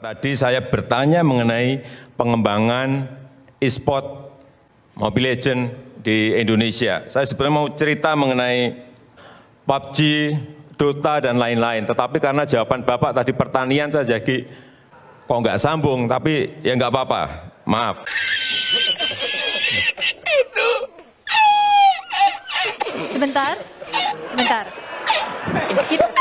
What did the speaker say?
Tadi saya bertanya mengenai pengembangan e-sport Mobile Legend di Indonesia. Saya sebenarnya mau cerita mengenai PUBG, Dota, dan lain-lain. Tetapi karena jawaban Bapak tadi pertanian saya jadi kok nggak sambung, tapi ya nggak apa-apa. Maaf. Sebentar, sebentar.